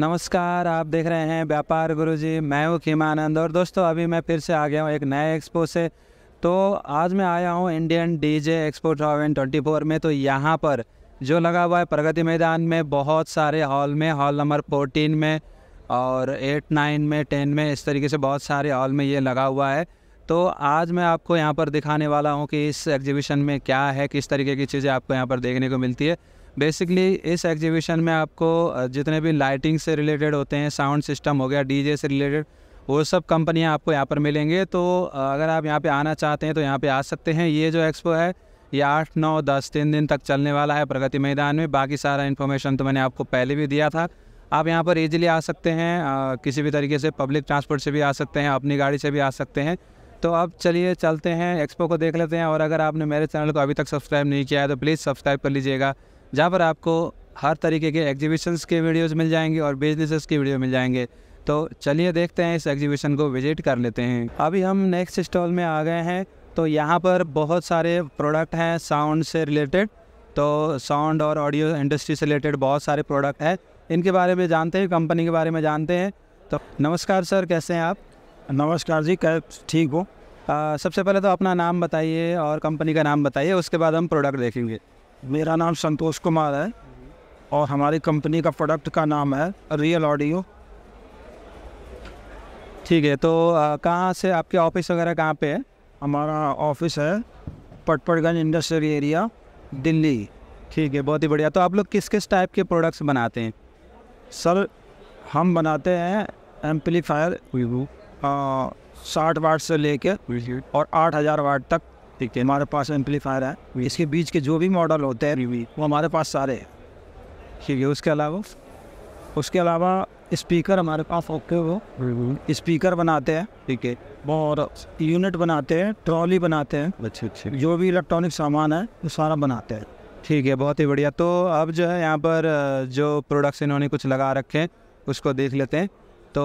नमस्कार आप देख रहे हैं व्यापार गुरु जी मैं हूँ खीमानंद और दोस्तों अभी मैं फिर से आ गया हूँ एक नए एक्सपो से तो आज मैं आया हूँ Indian DJ expo twenty four में तो यहाँ पर जो लगा हुआ है प्रगति मैदान में बहुत सारे हॉल में हॉल नंबर फोर्टीन में और एट नाइन में टेन में इस तरीके से बहुत सारे हॉल में ये लगा हुआ है तो आज मैं आपको यहाँ पर दिखाने वाला हूँ कि इस एग्जीबिशन में क्या है किस तरीके की चीज़ें आपको यहाँ पर देखने को मिलती है बेसिकली इस एग्जीबिशन में आपको जितने भी लाइटिंग से रिलेटेड होते हैं साउंड सिस्टम हो गया डीजे से रिलेटेड वो सब कंपनियां आपको यहाँ पर मिलेंगे तो अगर आप यहाँ पे आना चाहते हैं तो यहाँ पे आ सकते हैं ये जो एक्सपो है ये आठ नौ दस तीन दिन तक चलने वाला है प्रगति मैदान में बाकी सारा इन्फॉर्मेशन तो मैंने आपको पहले भी दिया था आप यहाँ पर ईजिली आ सकते हैं आ, किसी भी तरीके से पब्लिक ट्रांसपोर्ट से भी आ सकते हैं अपनी गाड़ी से भी आ सकते हैं तो अब चलिए चलते हैं एक्सपो को देख लेते हैं और अगर आपने मेरे चैनल को अभी तक सब्सक्राइब नहीं किया है तो प्लीज़ सब्सक्राइब कर लीजिएगा जहाँ पर आपको हर तरीके के एग्जीबिशंस के वीडियोज़ मिल जाएंगे और बिजनेसेस के वीडियो मिल जाएंगे तो चलिए देखते हैं इस एग्जीबिशन को विजिट कर लेते हैं अभी हम नेक्स्ट स्टॉल में आ गए हैं तो यहाँ पर बहुत सारे प्रोडक्ट हैं साउंड से रिलेटेड तो साउंड और ऑडियो इंडस्ट्री से रिलेटेड बहुत सारे प्रोडक्ट हैं इनके बारे में जानते हैं कंपनी के बारे में जानते हैं तो नमस्कार सर कैसे हैं आप नमस्कार जी कै ठीक हो सबसे पहले तो अपना नाम बताइए और कंपनी का नाम बताइए उसके बाद हम प्रोडक्ट देखेंगे मेरा नाम संतोष कुमार है और हमारी कंपनी का प्रोडक्ट का नाम है रियल ऑडियो ठीक है तो कहाँ से आपके ऑफिस वगैरह कहाँ पे है हमारा ऑफिस है पटपटगंज इंडस्ट्रियल एरिया दिल्ली ठीक है बहुत ही बढ़िया तो आप लोग किस किस टाइप के प्रोडक्ट्स बनाते हैं सर हम बनाते हैं एम्पलीफायर साठ वाट से लेकर और आठ हज़ार वाट तक ठीक है हमारे पास एम्पलीफायर है इसके बीच के जो भी मॉडल होते हैं वो हमारे पास सारे हैं ठीक है उसके अलावा उसके अलावा स्पीकर हमारे पास ओके वो स्पीकर बनाते हैं ठीक है और यूनिट बनाते हैं ट्रॉली बनाते हैं अच्छे अच्छे जो भी इलेक्ट्रॉनिक सामान है वो सारा बनाते हैं ठीक है बहुत ही बढ़िया तो अब जो है यहाँ पर जो प्रोडक्ट्स इन्होंने कुछ लगा रखे हैं उसको देख लेते हैं तो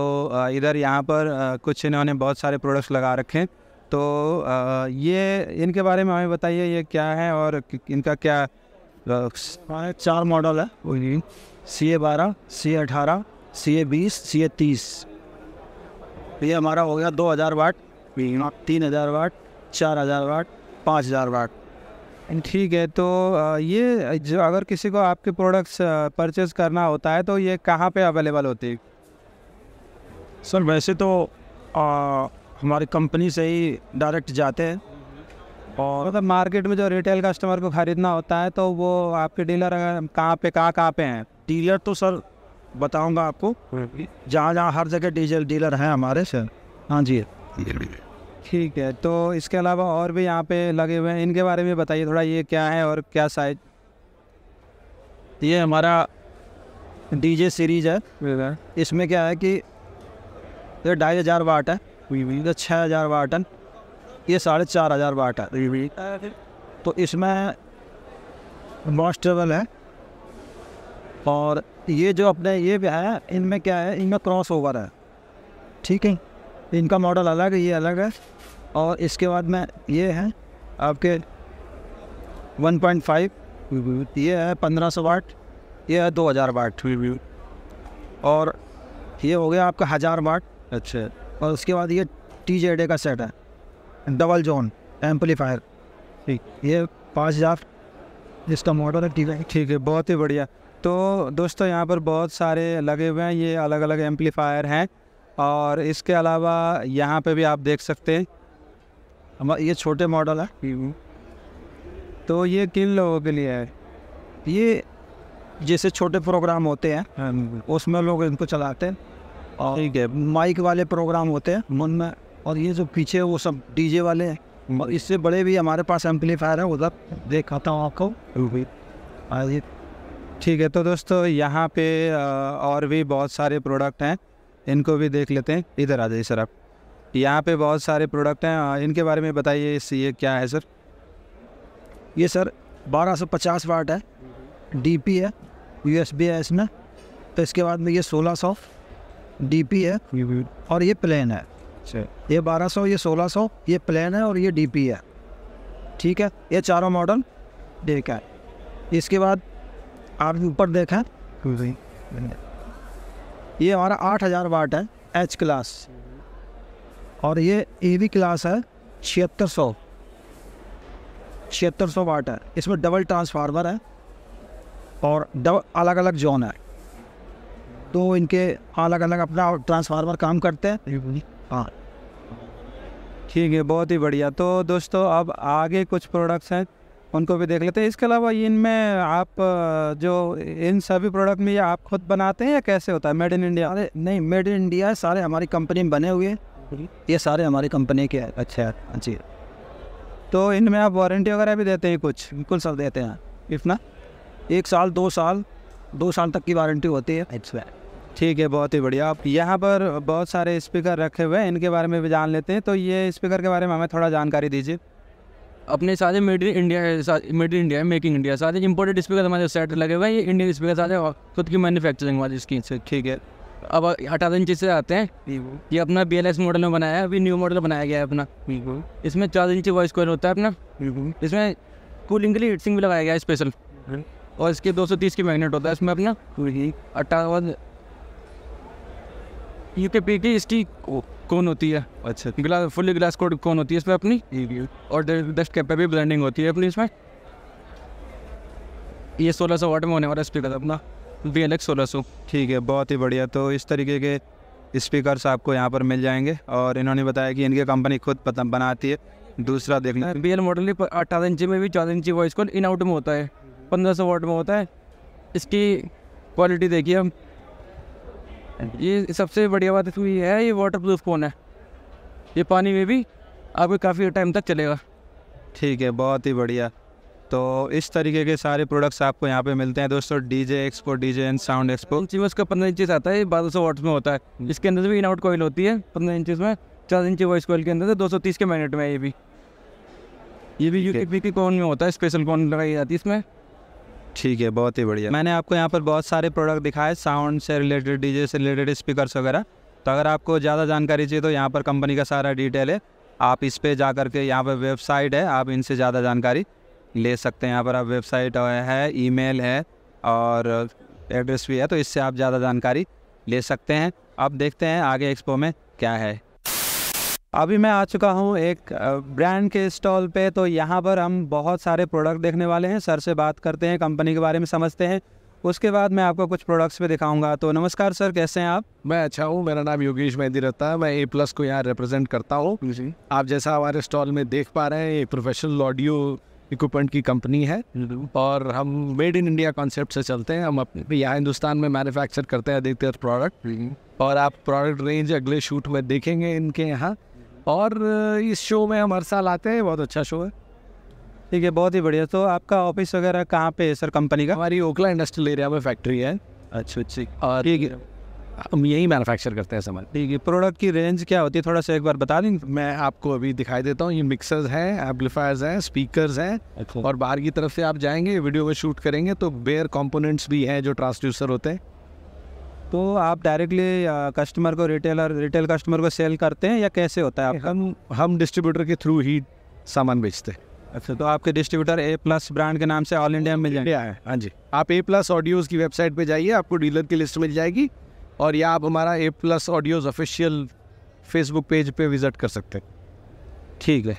इधर यहाँ पर कुछ इन्होंने बहुत सारे प्रोडक्ट्स लगा रखे हैं तो आ, ये इनके बारे में हमें बताइए ये क्या है और इनका क्या हाँ, चार मॉडल है सी ए बारह सी ए अठारह सी ए बीस सी ए तीस ये हमारा हो गया दो हज़ार वाट तीन हज़ार वाट चार हज़ार वाट पाँच हज़ार वाट ठीक है तो ये जो अगर किसी को आपके प्रोडक्ट्स परचेज करना होता है तो ये कहाँ पे अवेलेबल होती है सर वैसे तो आ, हमारी कंपनी से ही डायरेक्ट जाते हैं और मतलब मार्केट में जो रिटेल कस्टमर को ख़रीदना होता है तो वो आपके डीलर कहाँ पे कहाँ कहाँ पे हैं डीलर तो सर बताऊंगा आपको हम्म। जहाँ जहाँ हर जगह डीजल डीलर हैं हमारे सर हाँ जी ठीक है तो इसके अलावा और भी यहाँ पे लगे हुए हैं इनके बारे में बताइए थोड़ा ये क्या है और क्या साइज ये हमारा डीजे सीरीज है इसमें क्या है कि ये ढाई हज़ार वाट है वी का तो छः हज़ार वाटन ये साढ़े चार हज़ार वाट है तो इसमें मॉस्टेबल है और ये जो अपने ये भी है इनमें क्या है इनमें क्रॉस ओवर है ठीक है इनका मॉडल अलग है ये अलग है और इसके बाद में ये है आपके 1.5 ये है 1500 वाट ये है 2000 वाट और ये हो गया आपका हज़ार वाट अच्छा और उसके बाद ये टी जे डे का सेट है डबल जोन एम्पलीफायर ठीक ये पाँच हज़ार जिसका मॉडल है टी ठीक है बहुत ही बढ़िया तो दोस्तों यहाँ पर बहुत सारे लगे हुए हैं ये अलग अलग एम्पलीफायर हैं और इसके अलावा यहाँ पे भी आप देख सकते हैं हम ये छोटे मॉडल है हम्म। तो ये किन लोगों के लिए है ये जैसे छोटे प्रोग्राम होते हैं हाँ, उसमें लोग इनको चलाते हैं और ठीक है माइक वाले प्रोग्राम होते हैं मन में और ये जो पीछे वो सब डीजे वाले हैं हम्म। इससे बड़े भी हमारे पास एम्पलीफायर है उधर देखाता हूँ आपको ठीक है तो दोस्तों यहाँ पे और भी बहुत सारे प्रोडक्ट हैं इनको भी देख लेते हैं इधर आ जाइए सर आप यहाँ पे बहुत सारे प्रोडक्ट हैं इनके बारे में बताइए इस ये क्या है सर ये सर 1250 वाट है डीपी है यूएसबी है इसमें तो इसके बाद में ये 1600 डीपी है और ये प्लेन है ये 1200 ये 1600 ये प्लेन है और ये डीपी है ठीक है ये चारों मॉडल देखा है इसके बाद आप ऊपर देखा ये हमारा 8000 वाट है एच क्लास और ये ए वी क्लास है छिहत्तर सौ छिहत्तर सौ वाट है इसमें डबल ट्रांसफार्मर है और डबल अलग अलग जोन है तो इनके अलग अलग अपना ट्रांसफार्मर काम करते हैं हाँ ठीक है बहुत ही बढ़िया तो दोस्तों अब आगे कुछ प्रोडक्ट्स हैं उनको भी देख लेते हैं इसके अलावा इनमें आप जो इन सभी प्रोडक्ट में ये आप खुद बनाते हैं या कैसे होता है मेड इन इंडिया अरे नहीं मेड इन इंडिया सारे हमारी कंपनी में बने हुए हैं ये सारे हमारी कंपनी के अच्छा जी तो इनमें आप वारंटी वगैरह भी देते हैं कुछ बिल्कुल सब देते हैं इतना एक साल दो साल दो साल तक की वारंटी होती है इट्स ठीक है बहुत ही बढ़िया आप यहाँ पर बहुत सारे स्पीकर रखे हुए हैं इनके बारे में भी जान लेते हैं तो ये स्पीकर के बारे में हमें थोड़ा जानकारी दीजिए अपने सारे made in India made in India making India सारे इंपोर्टेड स्पीकर हमारे सेट लगे हुए हैं ये इंडियन स्पीकर सारे खुद की मैन्युफैक्चरिंग वाली इसकी से ठीक है अब अठारह इंच से आते हैं ये अपना बी एल एस मॉडल में बनाया है अभी न्यू मॉडल बनाया गया है अपना इसमें चार इंची वॉइस कॉल होता है अपना इसमें कूलिंग के लिए हीटसिंग भी लगाया गया है स्पेशल और इसके 230 की मैग्नेट होता है इसमें अपना अट्ठावन यू के पी की इसकी कौन होती है अच्छा ग्लास फुल ग्लास कोड कौन होती है इसमें अपनी और डस्ट कैप भी ब्लैंडिंग होती है अपनी इसमें ये सोलह सौ वाट में होने वाला स्पीकर अपना बी एल एक्स सोलह सौ ठीक है बहुत ही बढ़िया तो इस तरीके के स्पीकर्स आपको यहाँ पर मिल जाएंगे और इन्होंने बताया कि इनकी कंपनी खुद बनाती है दूसरा देखना बी एल मॉडल अट्ठारह इंची में भी चौदह इंची वॉइस कॉल इन आउट में होता है पंद्रह सौ वाट में होता है इसकी क्वालिटी देखिए हम ये सबसे बढ़िया बात इसमें ये है ये वाटर प्रूफ फ़ोन है ये पानी में भी आपको काफ़ी टाइम तक चलेगा ठीक है बहुत ही बढ़िया तो इस तरीके के सारे प्रोडक्ट्स आपको यहाँ पे मिलते हैं दोस्तों D J expo D J and sound expo जी उसका पंद्रह इंचज आता है बारह सौ वाट्स में होता है हम्म। इसके अंदर भी इन आउट कोयल होती है पंद्रह इंचज में चार इंची वॉइस कोयल के अंदर दो सौ तीस के मिनट में ये भी ये भी यू पी के कौन में होता है स्पेशल कौन लगाई जाती है इसमें ठीक है बहुत ही बढ़िया मैंने आपको यहाँ पर बहुत सारे प्रोडक्ट दिखाए साउंड से रिलेटेड डीजे से रिलेटेड स्पीकर वगैरह तो अगर आपको ज़्यादा जानकारी चाहिए तो यहाँ पर कंपनी का सारा डिटेल है आप इस पर जा कर के यहाँ पर वेबसाइट है आप इनसे ज़्यादा जानकारी ले सकते हैं यहाँ पर आप वेबसाइट है ई है और एड्रेस भी है तो इससे आप ज़्यादा जानकारी ले सकते हैं अब देखते हैं आगे एक्सपो में क्या है अभी मैं आ चुका हूँ एक ब्रांड के स्टॉल पे तो यहाँ पर हम बहुत सारे प्रोडक्ट देखने वाले हैं सर से बात करते हैं कंपनी के बारे में समझते हैं उसके बाद मैं आपको कुछ प्रोडक्ट्स भी दिखाऊंगा तो नमस्कार सर कैसे हैं आप मैं अच्छा हूँ मेरा नाम योगेश मेहंदी रहता है मैं ए प्लस को यहाँ रिप्रेजेंट करता हूँ आप जैसा हमारे स्टॉल में देख पा रहे हैं ये प्रोफेशनल ऑडियो इक्विपमेंट की कंपनी है और हम मेड इन इंडिया कॉन्सेप्ट से चलते हैं हम अपने यहाँ हिंदुस्तान में मैन्युफैक्चर करते हैं अधिकतर प्रोडक्ट और आप प्रोडक्ट रेंज अगले शूट में देखेंगे इनके यहाँ और इस शो में हम हर साल आते हैं बहुत अच्छा शो है ठीक है बहुत ही बढ़िया तो आपका ऑफिस वगैरह कहाँ पे है सर कंपनी का हमारी ओखला इंडस्ट्रियल एरिया में फैक्ट्री है अच्छा अच्छी और ठीक है हम यही मैन्युफैक्चर करते हैं सामान ठीक है प्रोडक्ट की रेंज क्या होती है थोड़ा सा एक बार बता दें मैं आपको अभी दिखाई देता हूँ ये मिक्सर्स हैं एम्पलीफायर्स हैं स्पीकर्स हैं अच्छा। और बाहर की तरफ से आप जाएंगे वीडियो में शूट करेंगे तो बेयर कंपोनेंट्स भी हैं जो ट्रांसड्यूसर होते हैं तो आप डायरेक्टली कस्टमर को रिटेलर रिटेल कस्टमर को सेल करते हैं या कैसे होता है हम हम डिस्ट्रीब्यूटर के थ्रू ही सामान बेचते हैं अच्छा तो आपके डिस्ट्रीब्यूटर ए प्लस ब्रांड के नाम से ऑल इंडिया मिल जाएंगे है हाँ जी आप ए प्लस ऑडियोज़ की वेबसाइट पे जाइए आपको डीलर की लिस्ट मिल जाएगी और या आप हमारा A plus audios official Facebook page पे विज़िट कर सकते हैं ठीक है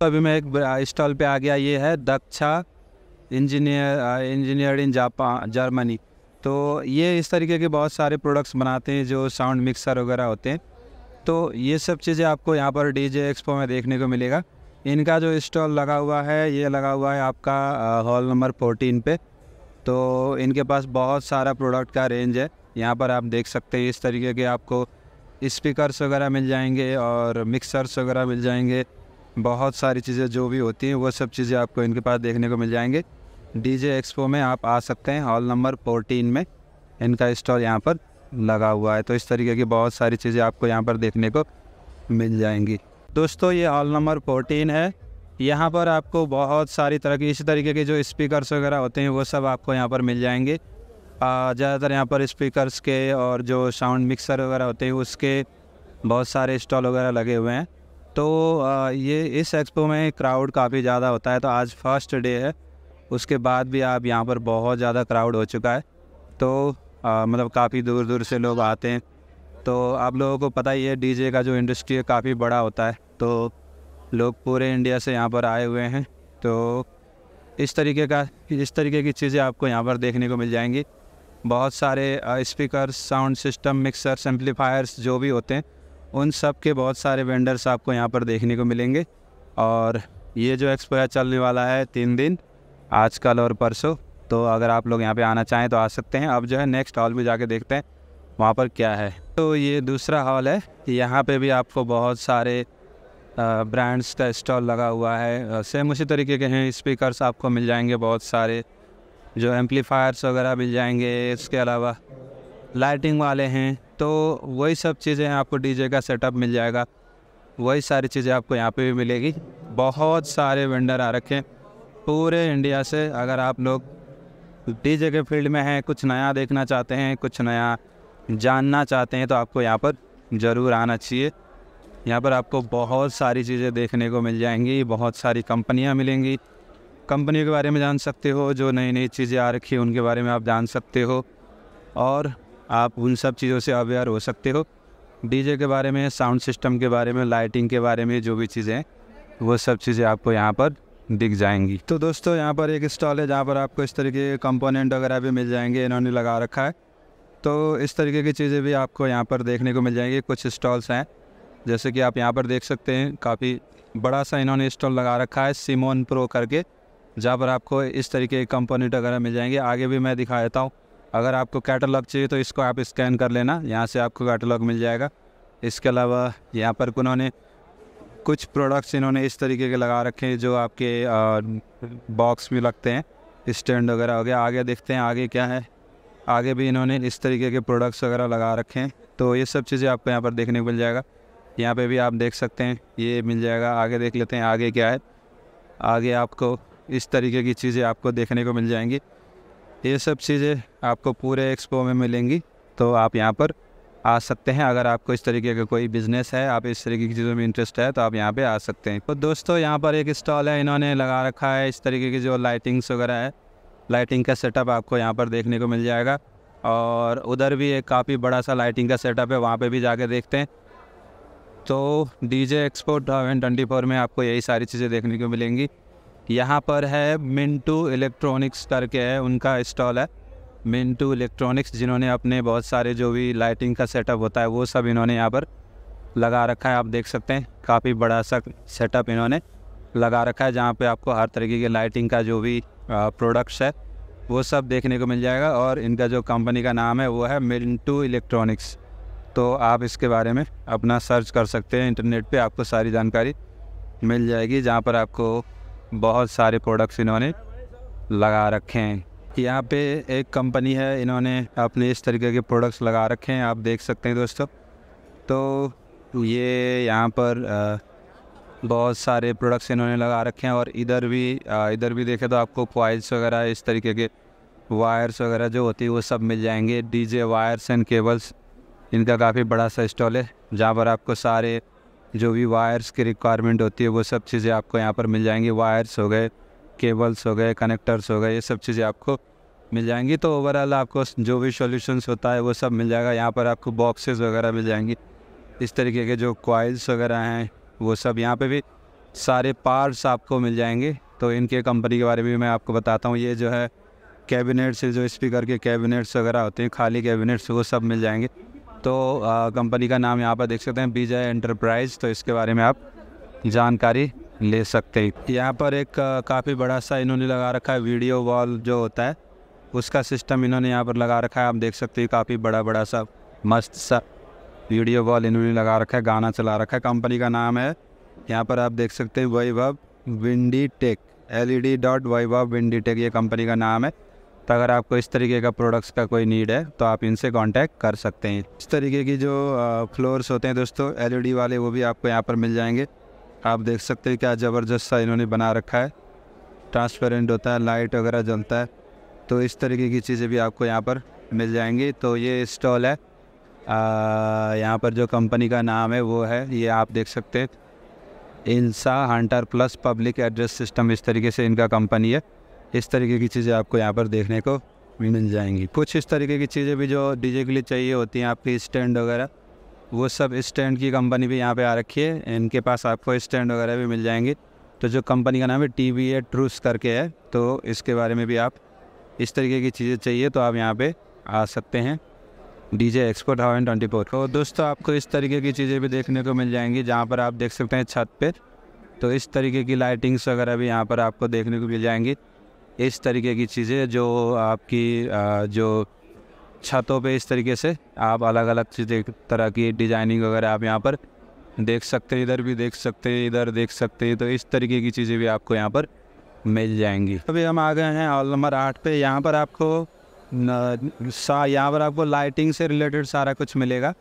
तो अभी मैं एक स्टॉल पे आ गया ये है Daksha engineer engineer in Japan Germany तो ये इस तरीके के बहुत सारे प्रोडक्ट्स बनाते हैं जो साउंड मिक्सर वगैरह होते हैं तो ये सब चीज़ें आपको यहाँ पर डी जे एक्सपो में देखने को मिलेगा इनका जो स्टॉल लगा हुआ है ये लगा हुआ है आपका हॉल नंबर फोर्टीन पे तो इनके पास बहुत सारा प्रोडक्ट का रेंज है यहाँ पर आप देख सकते हैं इस तरीके के आपको स्पीकर्स वगैरह मिल जाएंगे और मिक्सर्स वगैरह मिल जाएंगे बहुत सारी चीज़ें जो भी होती हैं वो सब चीज़ें आपको इनके पास देखने को मिल जाएंगे डीजे एक्सपो में आप आ सकते हैं हॉल नंबर फोर्टीन में इनका स्टॉल यहाँ पर लगा हुआ है तो इस तरीके की बहुत सारी चीज़ें आपको यहाँ पर देखने को मिल जाएंगी दोस्तों ये हॉल नंबर फोर्टीन है यहाँ पर आपको बहुत सारी तरह की इसी तरीके के जो स्पीकर्स वगैरह होते हैं वो सब आपको यहाँ पर मिल जाएंगे ज़्यादातर यहाँ पर स्पीकर्स के और जो साउंड मिक्सर वगैरह होते हैं उसके बहुत सारे स्टॉल वगैरह लगे हुए हैं तो ये इस एक्सपो में क्राउड काफ़ी ज़्यादा होता है तो आज फर्स्ट डे है उसके बाद भी आप यहाँ पर बहुत ज़्यादा क्राउड हो चुका है तो आ, मतलब काफ़ी दूर दूर से लोग आते हैं तो आप लोगों को पता ही है डीजे का जो इंडस्ट्री है काफ़ी बड़ा होता है तो लोग पूरे इंडिया से यहाँ पर आए हुए हैं तो इस तरीके का इस तरीके की चीज़ें आपको यहाँ पर देखने को मिल जाएंगी बहुत सारे speaker sound system mixer amplifiers जो भी होते हैं उन सब के बहुत सारे वेंडर्स आपको यहाँ पर देखने को मिलेंगे और ये जो एक्सपो चलने वाला है तीन दिन आज कल और परसों तो अगर आप लोग यहाँ पे आना चाहें तो आ सकते हैं अब जो है नेक्स्ट हॉल में जाके देखते हैं वहाँ पर क्या है तो ये दूसरा हॉल है यहाँ पे भी आपको बहुत सारे ब्रांड्स का स्टॉल लगा हुआ है सेम उसी तरीके के हैं स्पीकर्स आपको मिल जाएंगे बहुत सारे जो एम्पलीफायर्स वगैरह मिल जाएंगे इसके अलावा लाइटिंग वाले हैं तो वही सब चीज़ें आपको डीजे का सेटअप मिल जाएगा वही सारी चीज़ें आपको यहाँ पे भी मिलेगी बहुत सारे वेंडर आ रखे हैं पूरे इंडिया से अगर आप लोग डीजे के फील्ड में हैं कुछ नया देखना चाहते हैं कुछ नया जानना चाहते हैं तो आपको यहाँ पर ज़रूर आना चाहिए यहाँ पर आपको बहुत सारी चीज़ें देखने को मिल जाएंगी बहुत सारी कंपनियाँ मिलेंगी कंपनियों के बारे में जान सकते हो जो नई नई चीज़ें आ रखी हैं उनके बारे में आप जान सकते हो और आप उन सब चीज़ों से अवेयर हो सकते हो डीजे के बारे में साउंड सिस्टम के बारे में लाइटिंग के बारे में जो भी चीज़ें वो सब चीज़ें आपको यहाँ पर दिख जाएंगी तो दोस्तों यहाँ पर एक स्टॉल है जहाँ पर आपको इस तरीके के कंपोनेंट वगैरह भी मिल जाएंगे इन्होंने लगा रखा है तो इस तरीके की चीज़ें भी आपको यहाँ पर देखने को मिल जाएंगी कुछ स्टॉल्स हैं जैसे कि आप यहाँ पर देख सकते हैं काफ़ी बड़ा सा इन्होंने स्टॉल लगा रखा है सिमोन प्रो करके जहाँ पर आपको इस तरीके के कंपोनेंट वगैरह मिल जाएंगे आगे भी मैं दिखा देता हूँ अगर आपको कैटलॉग चाहिए तो इसको आप स्कैन कर लेना यहाँ से आपको कैटलॉग मिल जाएगा इसके अलावा यहाँ पर उन्होंने कुछ प्रोडक्ट्स इन्होंने इस तरीके के लगा रखे हैं जो आपके बॉक्स में लगते हैं स्टैंड वगैरह हो गया आगे देखते हैं आगे क्या है आगे भी इन्होंने इस तरीके के प्रोडक्ट्स वगैरह लगा रखे हैं तो ये सब चीज़ें आपको यहाँ पर देखने को मिल जाएगा यहाँ पे भी आप देख सकते हैं ये मिल जाएगा आगे देख लेते हैं आगे क्या है आगे आपको इस तरीके की चीज़ें आपको देखने को मिल जाएंगी ये सब चीज़ें आपको पूरे एक्सपो में मिलेंगी तो आप यहाँ पर आ सकते हैं अगर आपको इस तरीके का कोई बिज़नेस है आप इस तरीके की चीज़ों में इंटरेस्ट है तो आप यहाँ पे आ सकते हैं तो दोस्तों यहाँ पर एक स्टॉल है इन्होंने लगा रखा है इस तरीके की जो लाइटिंग्स वगैरह है लाइटिंग का सेटअप आपको यहाँ पर देखने को मिल जाएगा और उधर भी एक काफ़ी बड़ा सा लाइटिंग का सेटअप है वहाँ पर भी जाके देखते हैं तो D expo thousand twenty four में आपको यही सारी चीज़ें देखने को मिलेंगी यहाँ पर है मिंटू इलेक्ट्रॉनिक्स करके है उनका स्टॉल है मिंटू इलेक्ट्रॉनिक्स जिन्होंने अपने बहुत सारे जो भी लाइटिंग का सेटअप होता है वो सब इन्होंने यहाँ पर लगा रखा है आप देख सकते हैं काफ़ी बड़ा सा सेटअप इन्होंने लगा रखा है जहाँ पे आपको हर तरीके के लाइटिंग का जो भी प्रोडक्ट्स है वो सब देखने को मिल जाएगा और इनका जो कंपनी का नाम है वो है मिंटू इलेक्ट्रॉनिक्स तो आप इसके बारे में अपना सर्च कर सकते हैं इंटरनेट पर आपको सारी जानकारी मिल जाएगी जहाँ पर आपको बहुत सारे प्रोडक्ट्स इन्होंने लगा रखे हैं यहाँ पे एक कंपनी है इन्होंने अपने इस तरीके के प्रोडक्ट्स लगा रखे हैं आप देख सकते हैं दोस्तों तो ये यहाँ पर बहुत सारे प्रोडक्ट्स इन्होंने लगा रखे हैं और इधर भी इधर भी देखें तो आपको क्वाइल्स वगैरह इस तरीके के वायर्स वगैरह जो होती है वो सब मिल जाएंगे डीजे वायर्स एंड केबल्स इनका काफ़ी बड़ा सा स्टॉल है जहाँ पर आपको सारे जो भी वायर्स की रिक्वायरमेंट होती है वो सब चीज़ें आपको यहाँ पर मिल जाएंगी वायर्स हो गए केबल्स हो गए कनेक्टर्स हो गए ये सब चीज़ें आपको मिल जाएंगी तो ओवरऑल आपको जो भी सॉल्यूशंस होता है वो सब मिल जाएगा यहाँ पर आपको बॉक्सेस वगैरह मिल जाएंगी इस तरीके के जो कॉइल्स वगैरह हैं वो सब यहाँ पे भी सारे पार्ट्स आपको मिल जाएंगे तो इनके कंपनी के बारे में मैं आपको बताता हूँ ये जो है कैबिनेट्स जो स्पीकर के कैबिनेट्स वगैरह होते हैं खाली कैबिनेट्स वो सब मिल जाएंगे तो कंपनी का नाम यहाँ पर देख सकते हैं बीजा एंटरप्राइज़ तो इसके बारे में आप जानकारी ले सकते हैं यहाँ पर एक काफ़ी बड़ा सा इन्होंने लगा रखा है वीडियो वॉल जो होता है उसका सिस्टम इन्होंने यहाँ पर लगा रखा है आप देख सकते हैं काफ़ी बड़ा बड़ा सा मस्त सा वीडियो वॉल इन्होंने लगा रखा है गाना चला रखा है कंपनी का नाम है यहाँ पर आप देख सकते हो Vaibhav Windy Tech L E e D dot Windy Tech ये कंपनी का नाम है तो अगर आपको इस तरीके का प्रोडक्ट्स का कोई नीड है तो आप इनसे कांटेक्ट कर सकते हैं इस तरीके की जो फ्लोर्स होते हैं दोस्तों एलईडी e वाले वो भी आपको यहाँ पर मिल जाएंगे आप देख सकते हैं क्या ज़बरदस्त सा इन्होंने बना रखा है ट्रांसपेरेंट होता है लाइट वगैरह जलता है तो इस तरीके की चीज़ें भी आपको यहाँ पर मिल जाएंगी तो ये स्टॉल है यहाँ पर जो कंपनी का नाम है वो है ये आप देख सकते हैं इंसा Hunter plus public address system इस तरीके से इनका कंपनी है इस तरीके की चीज़ें आपको यहाँ पर देखने को मिल जाएंगी कुछ इस तरीके की चीज़ें भी जो डीजे के लिए चाहिए होती हैं आपकी स्टैंड वगैरह वो सब स्टैंड की कंपनी भी यहाँ पे आ रखी है इनके पास आपको स्टैंड वगैरह भी मिल जाएंगे तो जो कंपनी का नाम है टी वी ए ट्रूस करके है तो इसके बारे में भी आप इस तरीके की चीज़ें चाहिए तो आप यहाँ पे आ सकते हैं D J expo thousand twenty four और दोस्तों आपको इस तरीके की चीज़ें भी देखने को मिल जाएंगी जहाँ पर आप देख सकते हैं छत पर तो इस तरीके की लाइटिंग्स वगैरह भी यहाँ पर आपको देखने को मिल जाएंगी इस तरीके की चीज़ें जो आपकी जो छतों पे इस तरीके से आप अलग अलग चीज़ तरह की डिज़ाइनिंग वगैरह आप यहाँ पर देख सकते हैं इधर भी देख सकते हैं इधर देख सकते हैं तो इस तरीके की चीज़ें भी आपको यहाँ पर मिल जाएंगी अभी हम आ गए हैं हॉल नंबर आठ पे यहाँ पर आपको सा यहाँ पर आपको लाइटिंग से रिलेटेड सारा कुछ मिलेगा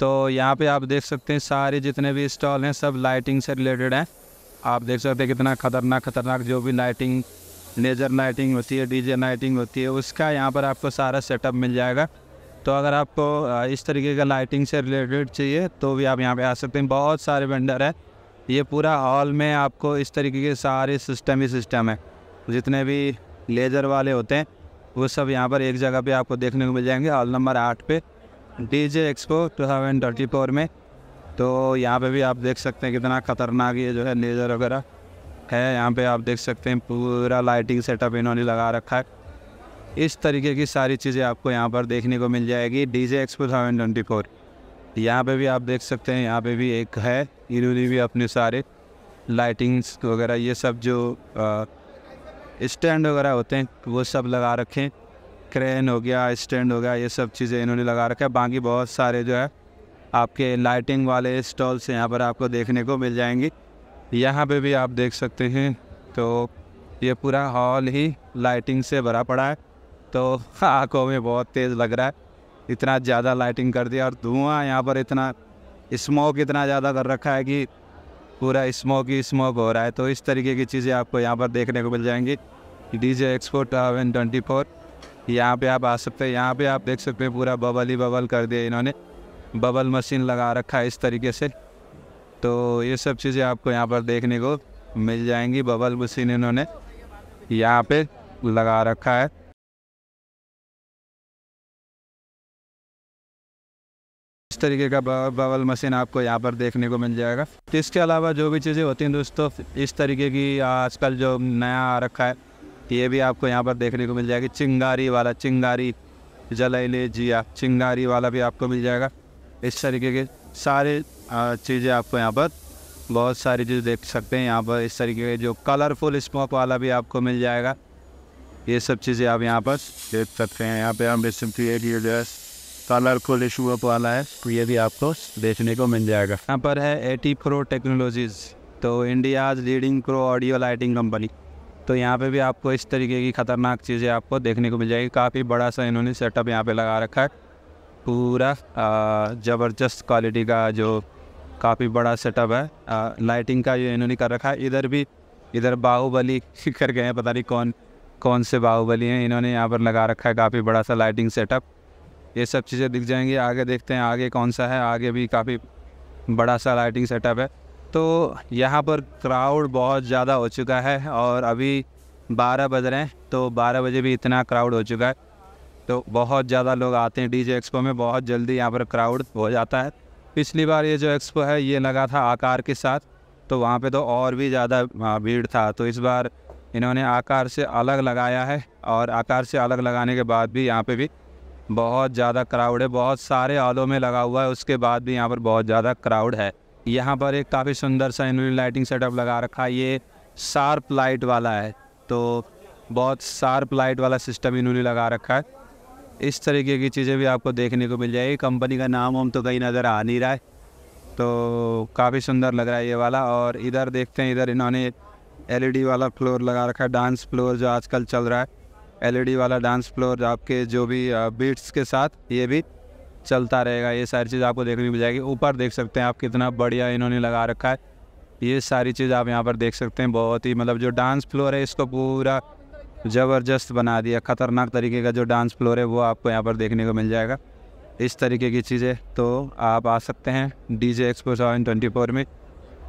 तो यहाँ पे आप देख सकते हैं सारे जितने भी स्टॉल हैं सब लाइटिंग से रिलेटेड हैं आप देख सकते हैं कितना खतरनाक खतरनाक जो भी लाइटिंग लेज़र लाइटिंग होती है डीजे लाइटिंग होती है उसका यहाँ पर आपको सारा सेटअप मिल जाएगा तो अगर आपको इस तरीके का लाइटिंग से रिलेटेड चाहिए तो भी आप यहाँ पे आ सकते हैं बहुत सारे वेंडर हैं ये पूरा हॉल में आपको इस तरीके के सारे सिस्टम ही सिस्टम है जितने भी लेज़र वाले होते हैं वो सब यहाँ पर एक जगह पे आपको देखने को मिल जाएंगे हॉल नंबर आठ पे D J expo two thousand twenty four में तो यहाँ पे भी आप देख सकते हैं कितना ख़तरनाक ये जो है लेज़र वगैरह है यहाँ पे आप देख सकते हैं पूरा लाइटिंग सेटअप इन्होंने लगा रखा है इस तरीके की सारी चीज़ें आपको यहाँ पर देखने को मिल जाएगी D J expo thousand twenty four यहाँ पर भी आप देख सकते हैं यहाँ पे भी एक है इन्होंने भी अपने सारे लाइटिंग्स वगैरह ये सब जो स्टैंड वगैरह होते हैं वो सब लगा रखें क्रेन हो गया स्टैंड हो गया ये सब चीज़ें इन्होंने लगा रखा है बाकी बहुत सारे जो है आपके लाइटिंग वाले स्टॉल्स यहाँ पर आपको देखने को मिल जाएंगी यहाँ पे भी आप देख सकते हैं तो ये पूरा हॉल ही लाइटिंग से भरा पड़ा है तो आँखों में बहुत तेज़ लग रहा है इतना ज़्यादा लाइटिंग कर दिया और धुआं यहाँ पर इतना स्मोक इतना ज़्यादा कर रखा है कि पूरा स्मोक ही स्मोक हो रहा है तो इस तरीके की चीज़ें आपको यहाँ पर देखने को मिल जाएंगी D J expo two twenty four यहाँ पर आप आ सकते हैं यहाँ पर आप देख सकते हैं पूरा बबल ही बबल कर दिया इन्होंने बबल मशीन लगा रखा है इस तरीके से तो ये सब चीज़ें आपको यहाँ पर देखने को मिल जाएंगी बबल मशीन इन्होंने यहाँ पे लगा रखा है इस तरीके का बबल मशीन आपको यहाँ पर देखने को मिल जाएगा तो इसके अलावा जो भी चीज़ें होती हैं दोस्तों इस तरीके की आजकल जो नया आ रखा है ये भी आपको यहाँ पर देखने को मिल जाएगी चिंगारी वाला चिंगारी ले जिया चिंगारी वाला भी आपको मिल जाएगा इस तरीके के सारे चीज़ें आपको यहाँ पर बहुत सारी चीज़ देख सकते हैं यहाँ पर इस तरीके के जो कलरफुल स्मोक वाला भी आपको मिल जाएगा ये सब चीज़ें आप यहाँ पर देख सकते हैं यहाँ पे हम देख सकते जो है कलरफुल स्मोक वाला है तो ये भी आपको देखने को मिल जाएगा यहाँ पर है एटी प्रो टेक्नोलॉजीज़ तो India's leading pro audio lighting company तो यहाँ पे भी आपको इस तरीके की ख़तरनाक चीज़ें आपको देखने को मिल जाएगी काफ़ी बड़ा सा इन्होंने सेटअप यहाँ पे लगा रखा है पूरा ज़बरदस्त क्वालिटी का जो काफ़ी बड़ा सेटअप है आ, लाइटिंग का ये इन्होंने कर रखा है इधर भी इधर बाहुबली फिकर गए हैं पता नहीं कौन कौन से बाहुबली हैं इन्होंने यहाँ पर लगा रखा है काफ़ी बड़ा सा लाइटिंग सेटअप ये सब चीज़ें दिख जाएंगी आगे देखते हैं आगे कौन सा है आगे भी काफ़ी बड़ा सा लाइटिंग सेटअप है तो यहाँ पर क्राउड बहुत ज़्यादा हो चुका है और अभी बारह बज रहे हैं तो बारह बजे भी इतना क्राउड हो चुका है तो बहुत ज़्यादा लोग आते हैं डीजे एक्सपो में बहुत जल्दी यहाँ पर क्राउड हो जाता है पिछली बार ये जो एक्सपो है ये लगा था आकार के साथ तो वहाँ पे तो और भी ज़्यादा हाँ, भीड़ था तो इस बार इन्होंने आकार से अलग लगाया है और आकार से अलग लगाने के बाद भी यहाँ पे भी बहुत ज़्यादा क्राउड है बहुत सारे आलों में लगा हुआ है उसके बाद भी यहाँ पर बहुत ज़्यादा क्राउड है यहाँ पर एक काफ़ी सुंदर सा इन लाइटिंग सेटअप लगा रखा है ये शार्प लाइट वाला है तो बहुत शार्प लाइट वाला सिस्टम इन्होंने लगा रखा है इस तरीके की चीज़ें भी आपको देखने को मिल जाएगी कंपनी का नाम हम तो कहीं नज़र आ नहीं रहा है तो काफ़ी सुंदर लग रहा है ये वाला और इधर देखते हैं इधर इन्होंने एलईडी वाला फ्लोर लगा रखा है डांस फ्लोर जो आजकल चल रहा है एलईडी वाला डांस फ्लोर आपके जो भी बीट्स के साथ ये भी चलता रहेगा ये सारी चीज़ आपको देखने को मिल जाएगी ऊपर देख सकते हैं आप कितना बढ़िया इन्होंने लगा रखा है ये सारी चीज़ आप यहाँ पर देख सकते हैं बहुत ही मतलब जो डांस फ्लोर है इसको पूरा ज़बरदस्त बना दिया ख़तरनाक तरीके का जो डांस फ्लोर है वो आपको यहाँ पर देखने को मिल जाएगा इस तरीके की चीज़ें तो आप आ सकते हैं D J expo seven twenty four में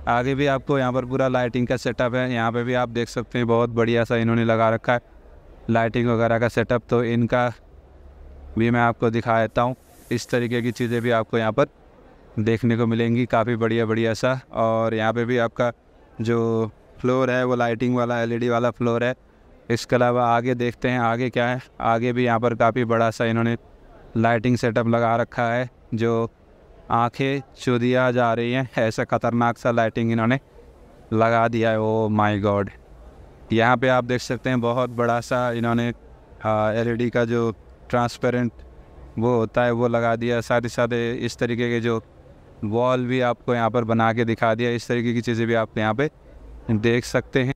आगे भी आपको यहाँ पर पूरा लाइटिंग का सेटअप है यहाँ पे भी आप देख सकते हैं बहुत बढ़िया सा इन्होंने लगा रखा है लाइटिंग वगैरह का सेटअप तो इनका भी मैं आपको दिखा देता हूँ इस तरीके की चीज़ें भी आपको यहाँ पर देखने को मिलेंगी काफ़ी बढ़िया बढ़िया सा और यहाँ पर भी आपका जो फ्लोर है वो लाइटिंग वाला एल वाला फ्लोर है इसके अलावा आगे देखते हैं आगे क्या है आगे भी यहाँ पर काफ़ी बड़ा सा इन्होंने लाइटिंग सेटअप लगा रखा है जो आंखें चुदिया जा रही हैं ऐसा ख़तरनाक सा लाइटिंग इन्होंने लगा दिया है ओ माय गॉड यहाँ पे आप देख सकते हैं बहुत बड़ा सा इन्होंने एलईडी का जो ट्रांसपेरेंट वो होता है वो लगा दिया साथ ही साथ इस तरीके के जो वॉल भी आपको यहाँ पर बना के दिखा दिया इस तरीके की चीज़ें भी आप यहाँ पे देख सकते हैं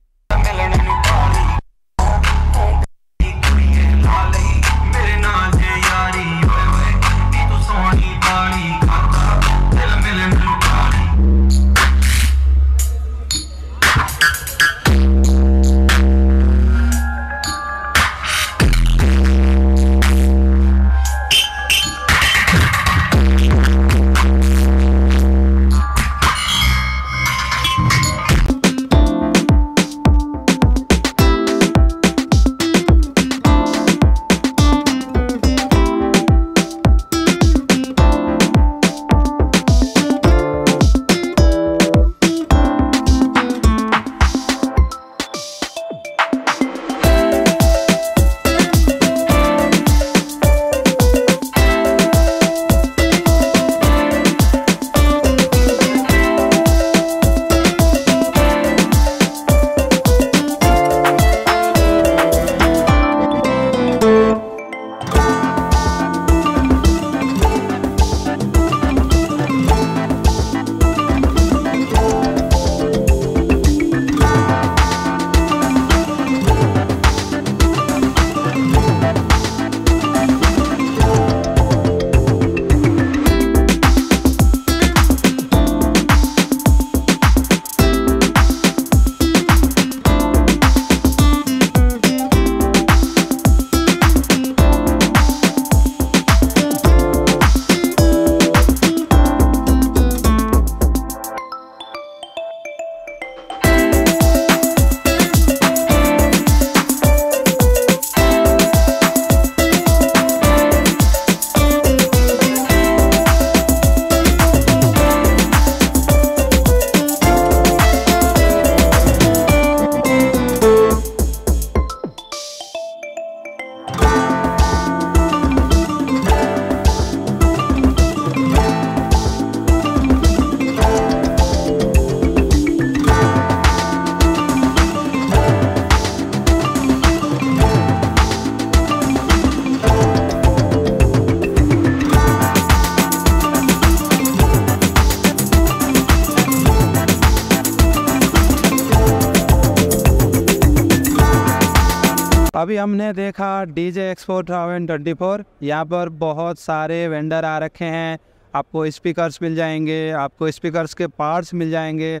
अभी हमने देखा D J expo thousand twenty four यहाँ पर बहुत सारे वेंडर आ रखे हैं आपको स्पीकर्स मिल जाएंगे आपको स्पीकर्स के पार्ट्स मिल जाएंगे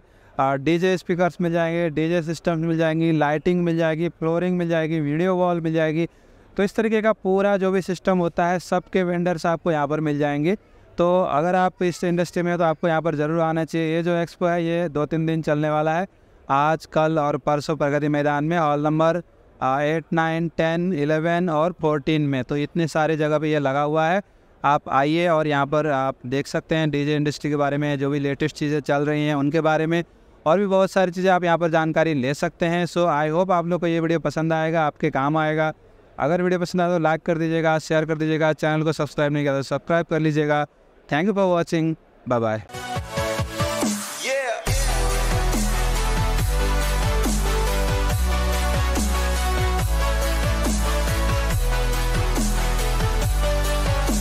डी जे स्पीकर्स मिल जाएंगे डी जे सिस्टम्स मिल जाएंगी लाइटिंग मिल जाएगी फ्लोरिंग मिल जाएगी वीडियो वॉल मिल जाएगी तो इस तरीके का पूरा जो भी सिस्टम होता है सबके वेंडर्स आपको यहाँ पर मिल जाएंगे तो अगर आप इस इंडस्ट्री में हो तो आपको यहाँ पर ज़रूर आना चाहिए ये जो एक्सपो है ये दो तीन दिन चलने वाला है आज कल और परसों प्रगति मैदान में hall number eight nine ten eleven और फोर्टीन में तो इतने सारे जगह पे ये लगा हुआ है आप आइए और यहाँ पर आप देख सकते हैं डीजे इंडस्ट्री के बारे में जो भी लेटेस्ट चीज़ें चल रही हैं उनके बारे में और भी बहुत सारी चीज़ें आप यहाँ पर जानकारी ले सकते हैं सो आई होप आप लोग को ये वीडियो पसंद आएगा आपके काम आएगा अगर वीडियो पसंद आए तो लाइक कर दीजिएगा शेयर कर दीजिएगा चैनल को सब्सक्राइब नहीं किया तो सब्सक्राइब कर लीजिएगा thank you for watching bye bye